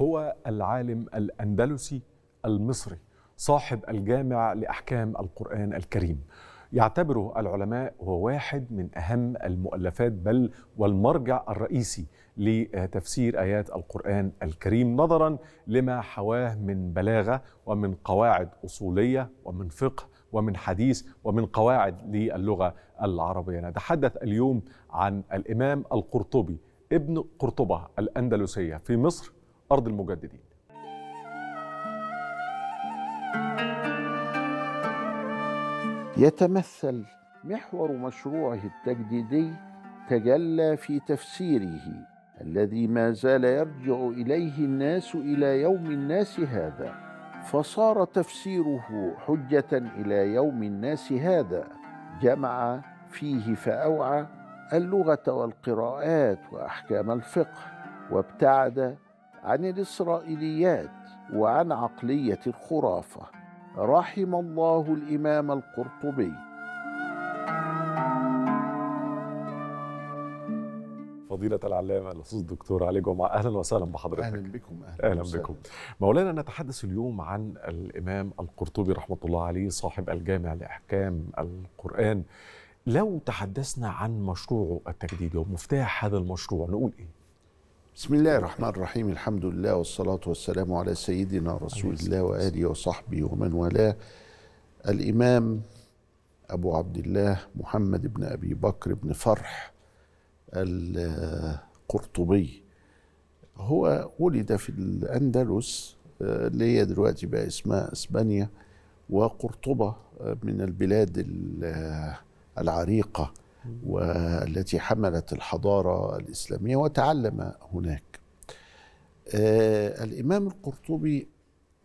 هو العالم الأندلسي المصري صاحب الجامع لأحكام القرآن الكريم يعتبره العلماء هو واحد من أهم المؤلفات بل والمرجع الرئيسي لتفسير آيات القرآن الكريم نظرا لما حواه من بلاغة ومن قواعد أصولية ومن فقه ومن حديث ومن قواعد للغة العربية نتحدث اليوم عن الإمام القرطبي ابن قرطبة الأندلسية في مصر أرض المجددين يتمثل محور مشروعه التجديدي تجلى في تفسيره الذي ما زال يرجع اليه الناس الى يوم الناس هذا فصار تفسيره حجه الى يوم الناس هذا جمع فيه فاوعى اللغه والقراءات واحكام الفقه وابتعد عن الإسرائيليات وعن عقلية الخرافة رحم الله الإمام القرطبي فضيلة العلامة الأستاذ الدكتور علي جمعة أهلا وسهلا بحضرتك أهلا بكم أهلا, أهلا بكم مولانا نتحدث اليوم عن الإمام القرطبي رحمة الله عليه صاحب الجامع لأحكام القرآن لو تحدثنا عن مشروعه التجديدي ومفتاح هذا المشروع نقول إيه؟ بسم الله الرحمن الرحيم الحمد لله والصلاة والسلام على سيدنا رسول الله وآله وصحبه ومن والاه الإمام أبو عبد الله محمد بن أبي بكر بن فرح القرطبي هو ولد في الأندلس آه، اللي هي دلوقتي بقى اسمها إسبانيا وقرطبة آه، من البلاد آه، العريقة والتي حملت الحضارة الإسلامية وتعلم هناك آه، الإمام القرطبي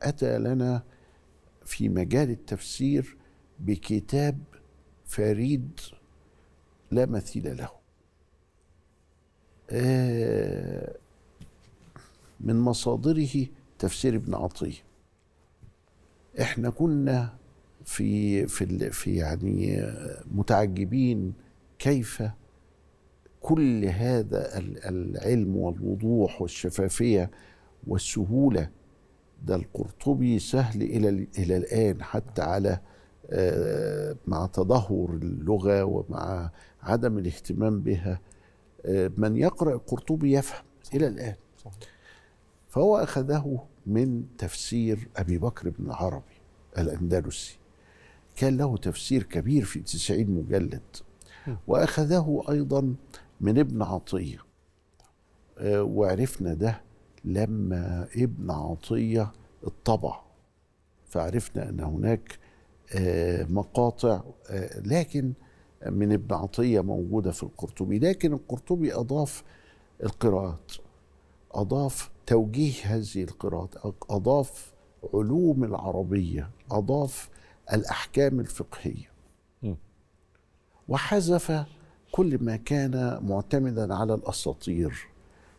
أتى لنا في مجال التفسير بكتاب فريد لا مثيل له آه، من مصادره تفسير ابن عطيه احنا كنا في في في يعني متعجبين كيف كل هذا العلم والوضوح والشفافيه والسهوله ده القرطبي سهل الى الى الان حتى على آه، مع تدهور اللغه ومع عدم الاهتمام بها آه، من يقرا القرطبي يفهم الى الان فهو اخذه من تفسير ابي بكر بن العربي الاندلسي كان له تفسير كبير في 90 مجلد واخذه ايضا من ابن عطيه آه، وعرفنا ده لما ابن عطيه الطبع فعرفنا ان هناك آه، مقاطع آه، لكن من ابن عطيه موجوده في القرطبي لكن القرطبي اضاف القراءات اضاف توجيه هذه القراءات اضاف علوم العربيه اضاف الاحكام الفقهيه وحذف كل ما كان معتمدا على الاساطير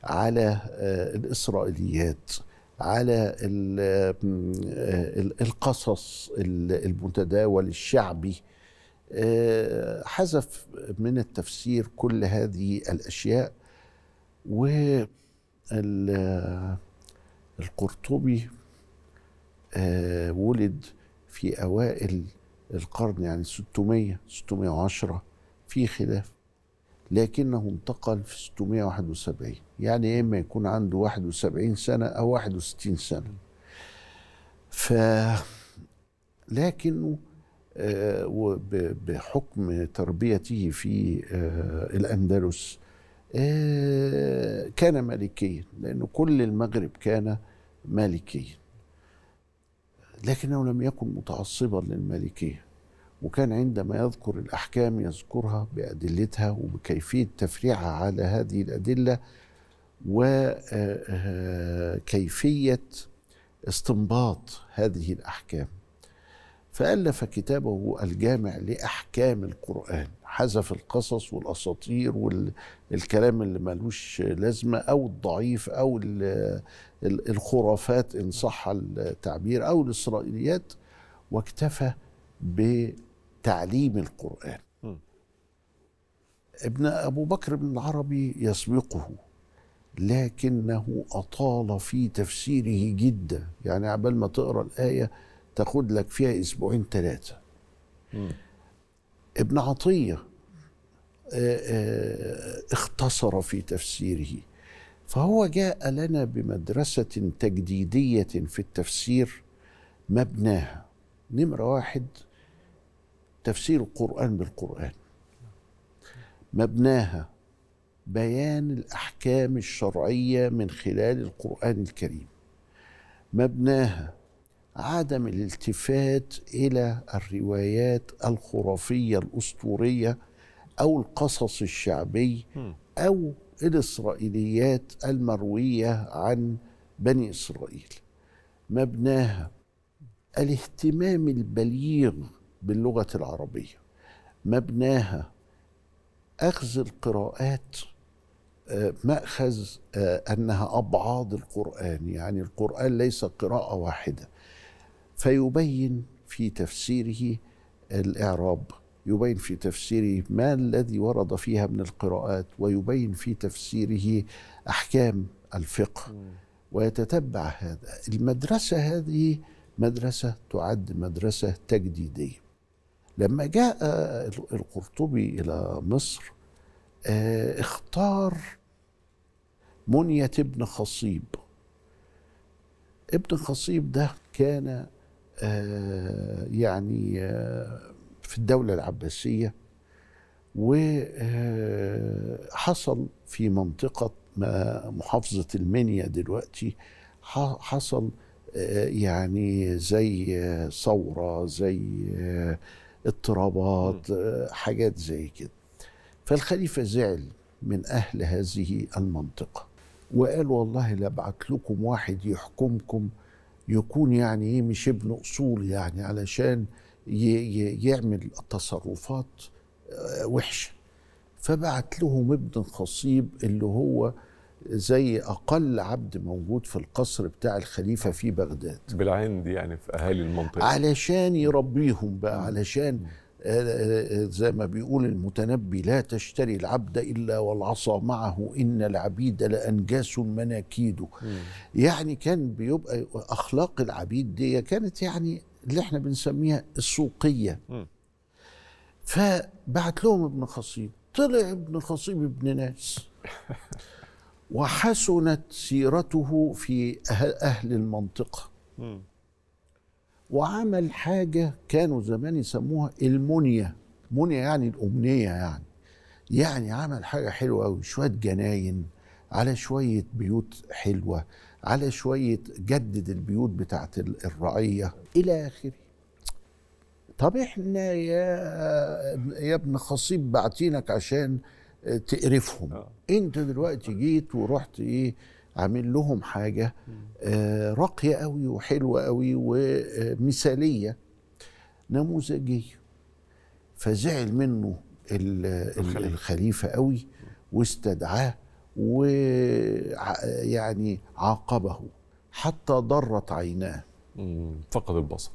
على آه، الاسرائيليات على آه، القصص المتداول الشعبي آه، حذف من التفسير كل هذه الاشياء و القرطبي ولد في اوائل القرن يعني 600 610 في خلاف لكنه انتقل في 671 يعني يا اما يكون عنده 71 سنه او 61 سنه ف لكنه آه، بحكم تربيته في آه، الاندلس آه، كان ملكيا لأن كل المغرب كان مالكيا لكنه لم يكن متعصبا للمالكية وكان عندما يذكر الأحكام يذكرها بأدلتها وبكيفية تفريعها على هذه الأدلة وكيفية استنباط هذه الأحكام فألف كتابه الجامع لأحكام القرآن حذف القصص والأساطير والكلام اللي ملوش لازمة أو الضعيف أو الخرافات إن صح التعبير أو الإسرائيليات واكتفى ب تعليم القرآن م. ابن أبو بكر بن العربي يسبقه لكنه أطال في تفسيره جدا يعني عبال ما تقرأ الآية تاخد لك فيها أسبوعين ثلاثة ابن عطية آه، آه، اختصر في تفسيره فهو جاء لنا بمدرسة تجديدية في التفسير مبناها نمرة واحد تفسير القرآن بالقرآن مبناها بيان الأحكام الشرعية من خلال القرآن الكريم مبناها عدم الالتفات إلى الروايات الخرافية الأسطورية أو القصص الشعبي أو الإسرائيليات المروية عن بني إسرائيل مبناها الاهتمام البليغ باللغة العربية مبناها أخذ القراءات آه، مأخذ آه، أنها أبعاد القرآن يعني القرآن ليس قراءة واحدة فيبين في تفسيره الإعراب يبين في تفسيره ما الذي ورد فيها من القراءات ويبين في تفسيره أحكام الفقه ويتتبع هذا المدرسة هذه مدرسة تعد مدرسة تجديدية لما جاء آه، القرطبي إلى مصر آه، اختار منية ابن خصيب ابن خصيب ده كان آه، يعني في الدولة العباسية وحصل في منطقة محافظة المنيا دلوقتي حصل يعني زي ثورة زي اضطرابات آه، حاجات زي كده فالخليفه زعل من اهل هذه المنطقه وقال والله لابعت لكم واحد يحكمكم يكون يعني ايه مش ابن اصول يعني علشان يعمل تصرفات آه، وحشه فبعت لهم ابن خصيب اللي هو زي اقل عبد موجود في القصر بتاع الخليفه في بغداد بالعند يعني في اهالي المنطقه علشان يربيهم بقى علشان آه، آه، آه، زي ما بيقول المتنبي لا تشتري العبد الا والعصا معه ان العبيد لانجاس مناكيده يعني كان بيبقى اخلاق العبيد دي كانت يعني اللي احنا بنسميها السوقيه فبعت لهم ابن خصيب طلع ابن خصيب ابن ناس وحسنت سيرته في أه-، أهل المنطقة وعمل حاجة كانوا زمان يسموها المنية منية يعني الأمنية يعني يعني عمل حاجة حلوة قوي شوية جناين على شوية بيوت حلوة على شوية جدد البيوت بتاعه الرعية إلى آخره طب احنا يا يا ابن خصيب بعتينك عشان تقرفهم أوه. انت دلوقتي جيت ورحت ايه عامل لهم حاجه آه راقيه قوي وحلوه قوي ومثاليه نموذجيه فزعل منه الخليفه قوي واستدعاه ويعني عاقبه حتى ضرت عيناه فقد البصر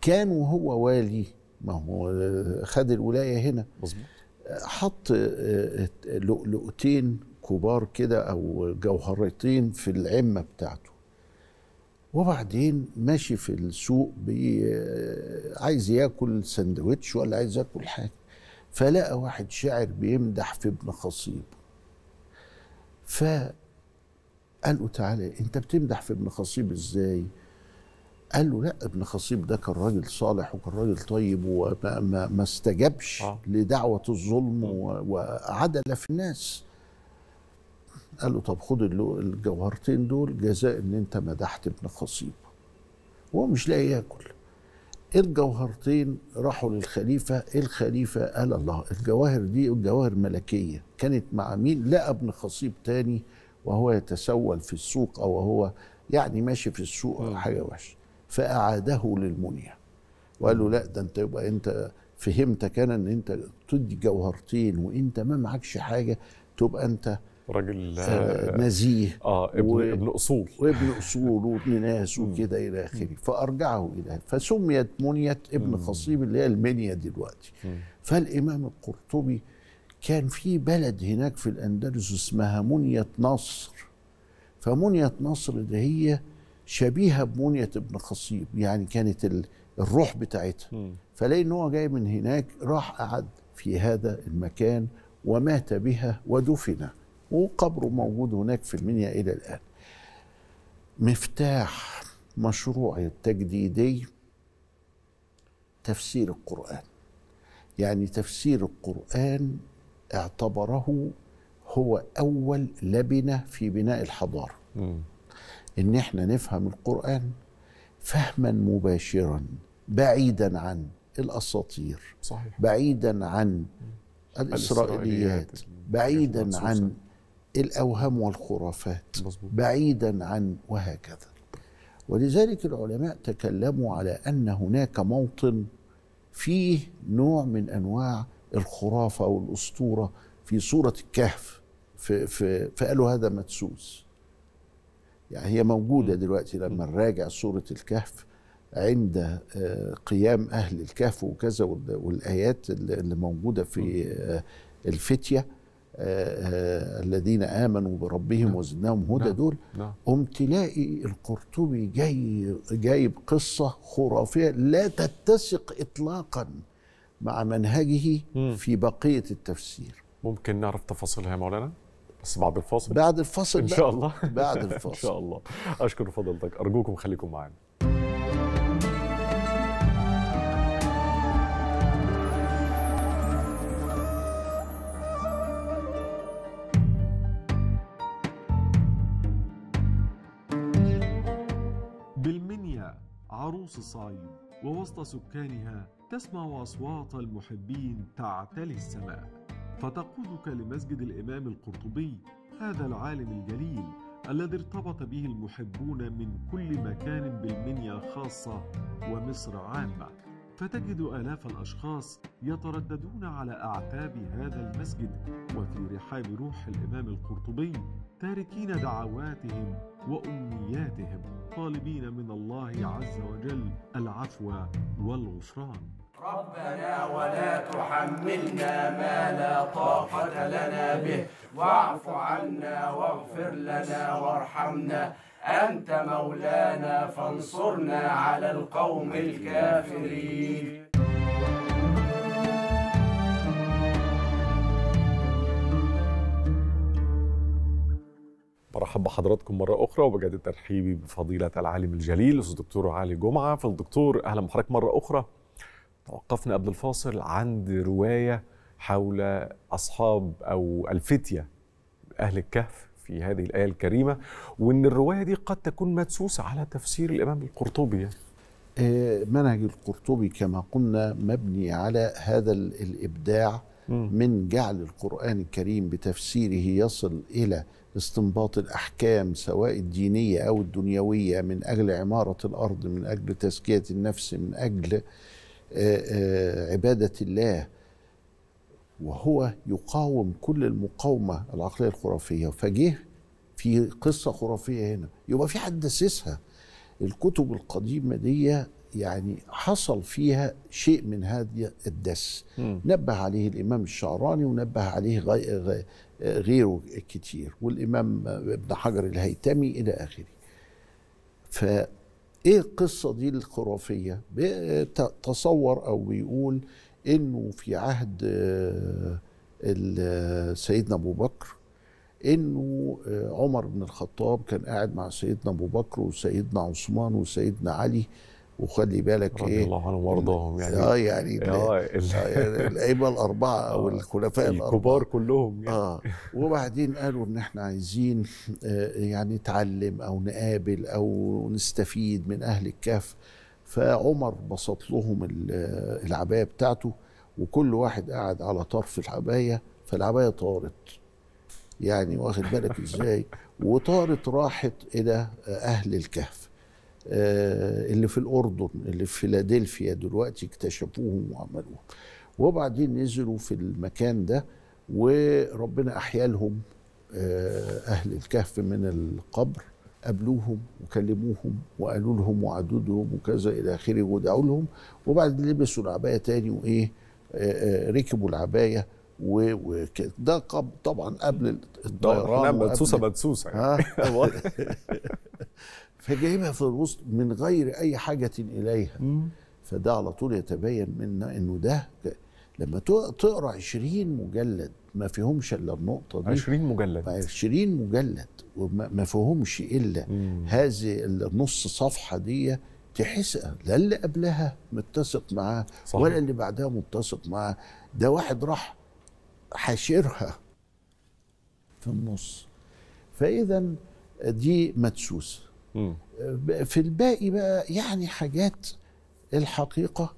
كان وهو والي ما هو آه، خد الولايه هنا مظبوط حط آه، آه، لؤلؤتين كبار كده او جوهرتين في العمه بتاعته وبعدين ماشي في السوق آه، عايز ياكل سندوتش ولا عايز ياكل حاجه فلقى واحد شاعر بيمدح في ابن خصيب فقال له تعالى انت بتمدح في ابن خصيب ازاي؟ قال له لا ابن خصيب ده كان راجل صالح وكان راجل طيب وما ما ما استجابش آه. لدعوه الظلم آه. وعدل في الناس قال له طب خد الجوهرتين دول جزاء ان انت مدحت ابن خصيب وهو مش لاقي ياكل الجوهرتين راحوا للخليفة الخليفة قال الله الجواهر دي الجواهر ملكية كانت مع مين لقى ابن خصيب تاني وهو يتسول في السوق أو هو يعني ماشي في السوق آه. حاجة وحشة فأعاده للمنية وقال له لا ده انت يبقى انت فهمتك انا ان انت تدي جوهرتين وانت ما معكش حاجه تبقى انت راجل آه،, آه نزيه اه ابن و... ابن اصول وابن اصول وابن ناس وكده الى اخره فارجعه الى فسميت منيه ابن خصيب اللي هي المنيه دلوقتي فالامام القرطبي كان في بلد هناك في الاندلس اسمها منيه نصر فمنيه نصر ده هي شبيهه بمنيه ابن خصيب يعني كانت الروح بتاعتها فلاقي ان هو جاي من هناك راح قعد في هذا المكان ومات بها ودفن وقبره موجود هناك في المنيا الى الان مفتاح مشروع التجديدي تفسير القرآن يعني تفسير القرآن اعتبره هو أول لبنة في بناء الحضارة م. ان احنا نفهم القران فهما مباشرا بعيدا عن الاساطير صحيح. بعيدا عن الاسرائيليات بعيدا عن الاوهام والخرافات مزبوط. بعيدا عن وهكذا ولذلك العلماء تكلموا على ان هناك موطن فيه نوع من انواع الخرافه والاسطوره في سوره الكهف فقالوا هذا مدسوس يعني هي موجودة دلوقتي لما نراجع سورة الكهف عند آه، قيام أهل الكهف وكذا والآيات اللي موجودة في آه، الفتية آه، الذين آمنوا بربهم نعم. وزدناهم هدى نعم. دول قم نعم. تلاقي القرطبي جاي جايب قصة خرافية لا تتسق إطلاقا مع منهجه في بقية التفسير ممكن نعرف تفاصيلها يا مولانا؟ بس بعد الفاصل بعد الفاصل ان شاء الله بعد الفاصل ان شاء الله اشكر فضلتك ارجوكم خليكم معانا بالمنيا عروس صايد ووسط سكانها تسمع أصوات المحبين تعتلي السماء فتقودك لمسجد الإمام القرطبي هذا العالم الجليل الذي ارتبط به المحبون من كل مكان بالمنيا خاصة ومصر عامة فتجد آلاف الأشخاص يترددون على أعتاب هذا المسجد وفي رحاب روح الإمام القرطبي تاركين دعواتهم وأمنياتهم طالبين من الله عز وجل العفو والغفران ربنا ولا تحملنا ما لا طاقة لنا به واعف عنا واغفر لنا وارحمنا أنت مولانا فانصرنا على القوم الكافرين برحب بحضراتكم مرة أخرى وبجد ترحيبي بفضيلة العالم الجليل الدكتور علي جمعة فالدكتور أهلا بحضرتك مرة أخرى توقفنا قبل الفاصل عند رواية حول أصحاب أو الفتية أهل الكهف في هذه الآية الكريمة وإن الرواية دي قد تكون مدسوسة على تفسير الإمام القرطبي آه، منهج القرطبي كما قلنا مبني على هذا الإبداع من جعل القرآن الكريم بتفسيره يصل إلى استنباط الأحكام سواء الدينية أو الدنيوية من أجل عمارة الأرض من أجل تزكية النفس من أجل عباده الله وهو يقاوم كل المقاومه العقليه الخرافيه فجه في قصه خرافيه هنا يبقى في حد دسسها الكتب القديمه دي يعني حصل فيها شيء من هذا الدس نبه عليه الامام الشعراني ونبه عليه غيره كتير والامام ابن حجر الهيتمي الى اخره ف ايه القصه دي الخرافيه تصور او بيقول انه في عهد آه، سيدنا ابو بكر انه آه، عمر بن الخطاب كان قاعد مع سيدنا ابو بكر وسيدنا عثمان وسيدنا علي وخلي بالك رضي ايه الله عنهم وارضاهم يعني اه يعني, آه، يعني الائمه الاربعه او آه، الخلفاء الاربعه الكبار كلهم يعني اه وبعدين قالوا ان احنا عايزين آه، يعني نتعلم او نقابل او نستفيد من اهل الكهف فعمر بسط لهم العبايه بتاعته وكل واحد قعد على طرف العبايه فالعبايه طارت يعني واخد بالك ازاي وطارت راحت الى اهل الكهف آه، اللي في الأردن اللي في فيلادلفيا دلوقتي اكتشفوهم وعملوهم وبعدين نزلوا في المكان ده وربنا أحيا لهم آه، أهل الكهف من القبر قابلوهم وكلموهم وقالوا لهم وعدودهم وكذا إلى آخره ودعوا لهم وبعدين لبسوا العباية تاني وإيه آه، ركبوا العباية وكده ده طبعا قبل الطيران مدسوسه مدسوسه يعني. فجايبها في الوسط من غير اي حاجه اليها فده على طول يتبين منا انه ده لما تقرا 20 مجلد ما فيهمش الا النقطه دي 20 مجلد 20 مجلد وما فيهمش الا هذه النص صفحه دي تحس لا اللي قبلها متسق معاه ولا اللي بعدها متسق معاه ده واحد راح حاشرها في النص فاذا دي مدسوسه في الباقي بقى يعني حاجات الحقيقة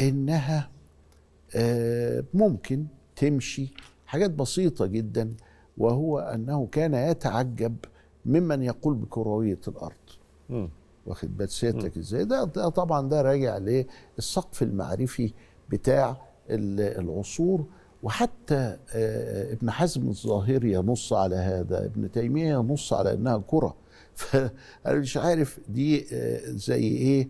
إنها آه، ممكن تمشي حاجات بسيطة جدا وهو أنه كان يتعجب ممن يقول بكروية الأرض م. واخد بال سيادتك ازاي ده, ده طبعا ده راجع للسقف المعرفي بتاع العصور وحتى آه، ابن حزم الظاهري ينص على هذا ابن تيمية ينص على أنها كرة فانا مش عارف دي آه، زي ايه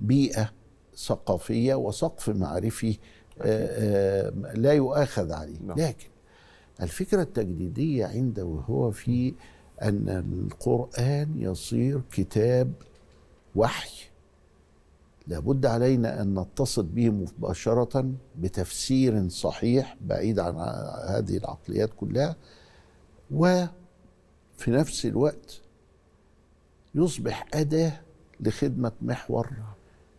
بيئه ثقافيه وسقف معرفي آه، لا يؤاخذ عليه نعم. لكن الفكره التجديديه عنده وهو في ان القران يصير كتاب وحي لابد علينا ان نتصل به مباشره بتفسير صحيح بعيد عن هذه العقليات كلها و في نفس الوقت يصبح أداة لخدمة محور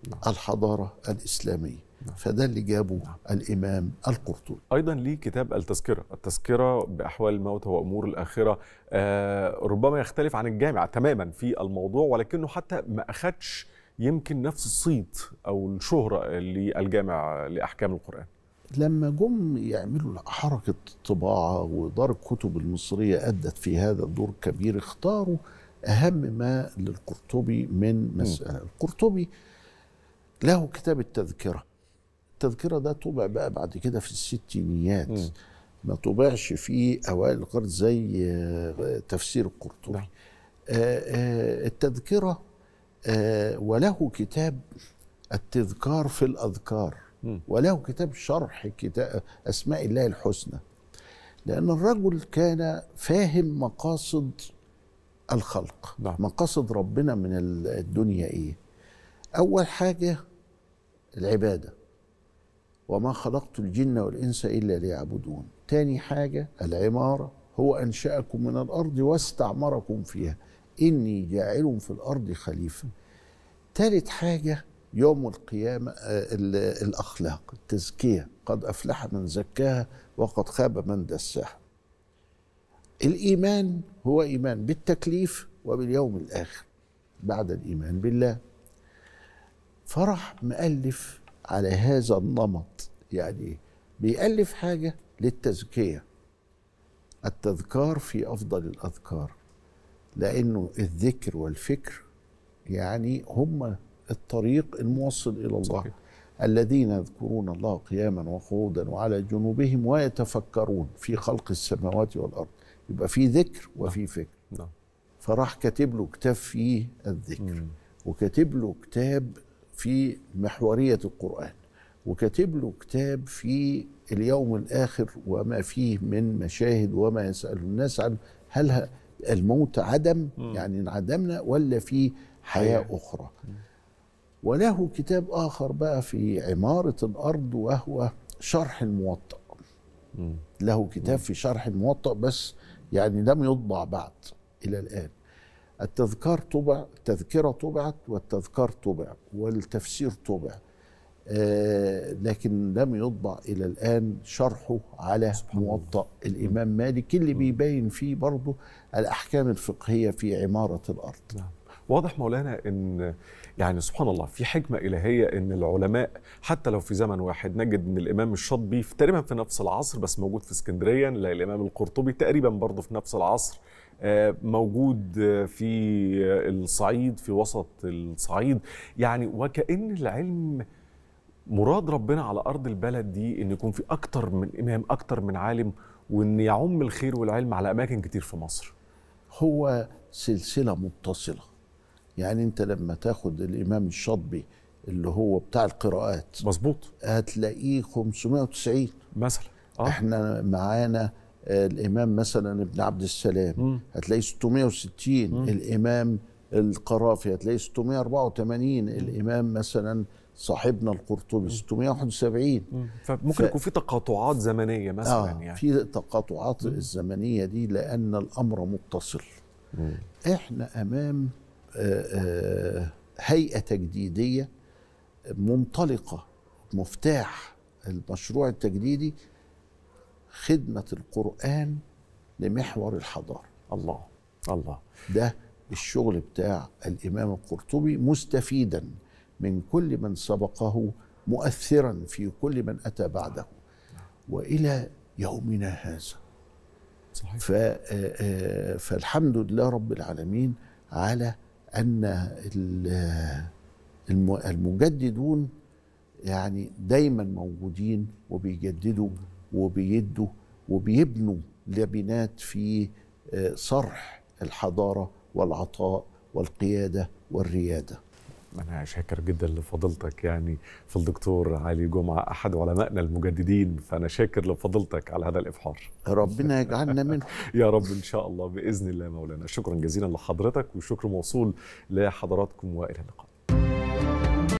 نعم. الحضارة الإسلامية نعم. فده اللي جابه الإمام القرطبي أيضا ليه كتاب التذكرة التذكرة بأحوال الموت وأمور الآخرة آه ربما يختلف عن الجامع تماما في الموضوع ولكنه حتى ما أخدش يمكن نفس الصيت أو الشهرة للجامع لأحكام القرآن لما جم يعملوا حركة طباعة ودار الكتب المصرية أدت في هذا الدور كبير اختاروا أهم ما للقرطبي من مسألة القرطبي له كتاب التذكرة التذكرة ده طبع بقى بعد كده في الستينيات م. ما طبعش في أوائل القرن زي آه، تفسير القرطبي نعم. آه، آه، التذكرة وله كتاب التذكار في الأذكار وله كتاب شرح كتاب أسماء الله الحسنى لأن الرجل كان فاهم مقاصد الخلق نعم. مقاصد ربنا من الدنيا إيه أول حاجة العبادة وما خلقت الجن والإنس إلا ليعبدون تاني حاجة العمارة هو أنشأكم من الأرض واستعمركم فيها إني جاعل في الأرض خليفة تالت حاجة يوم القيامة آه، الأخلاق التزكية قد أفلح من زكاها وقد خاب من دساها الإيمان هو إيمان بالتكليف وباليوم الآخر بعد الإيمان بالله فرح مؤلف على هذا النمط يعني بيألف حاجة للتزكية التذكار في أفضل الأذكار لأنه الذكر والفكر يعني هما الطريق الموصل إلى الله صحيح. الذين يذكرون الله قياما وقعودا وعلى جنوبهم ويتفكرون في خلق السماوات والأرض يبقى في ذكر وفي نعم. فكر نعم. فراح كاتب له كتاب فيه الذكر مم. وكاتب له كتاب في محورية القرآن وكاتب له كتاب في اليوم الآخر وما فيه من مشاهد وما يسأل الناس عن هل الموت عدم مم. يعني انعدمنا ولا في حياة أخرى مم. وله كتاب آخر بقى في عمارة الأرض وهو شرح الموطأ له كتاب في شرح الموطأ بس يعني لم يطبع بعد إلى الآن التذكار طبع التذكرة طبعت والتذكار طبع والتفسير طبع آه لكن لم يطبع إلى الآن شرحه على موطأ الإمام مالك اللي بيبين فيه برضه الأحكام الفقهية في عمارة الأرض نعم. واضح مولانا ان يعني سبحان الله في حكمة إلهية إن العلماء حتى لو في زمن واحد نجد إن الإمام الشاطبي تقريبا في نفس العصر بس موجود في اسكندرية الإمام القرطبي تقريبا برضه في نفس العصر آه، موجود آه، في آه، الصعيد في وسط الصعيد يعني وكأن العلم مراد ربنا على أرض البلد دي إن يكون في أكتر من إمام أكتر من عالم وإن يعم الخير والعلم على أماكن كتير في مصر هو سلسلة متصلة يعني انت لما تاخد الامام الشاطبي اللي هو بتاع القراءات مظبوط هتلاقيه 590 مثلا آه. احنا معانا الامام مثلا ابن عبد السلام م. هتلاقيه 660 م. الامام القرافي هتلاقي 684 م. الامام مثلا صاحبنا القرطبي 671 فممكن يكون ف... في تقاطعات زمنيه مثلا آه يعني في تقاطعات الزمنيه دي لان الامر متصل م. احنا امام هيئه تجديديه منطلقه مفتاح المشروع التجديدي خدمه القران لمحور الحضاره الله الله ده الشغل بتاع الامام القرطبي مستفيدا من كل من سبقه مؤثرا في كل من اتى بعده والى يومنا هذا صحيح. آه، آه، فالحمد لله رب العالمين على ان المجددون يعني دايما موجودين وبيجددوا وبيدوا وبيبنوا لبنات في آه، صرح الحضاره والعطاء والقياده والرياده أنا شاكر جدا لفضيلتك يعني في الدكتور علي جمعة أحد علمائنا المجددين فأنا شاكر لفضيلتك على هذا الإبحار ربنا يجعلنا منه يا رب إن شاء الله بإذن الله مولانا شكرا جزيلا لحضرتك وشكر موصول لحضراتكم وإلى اللقاء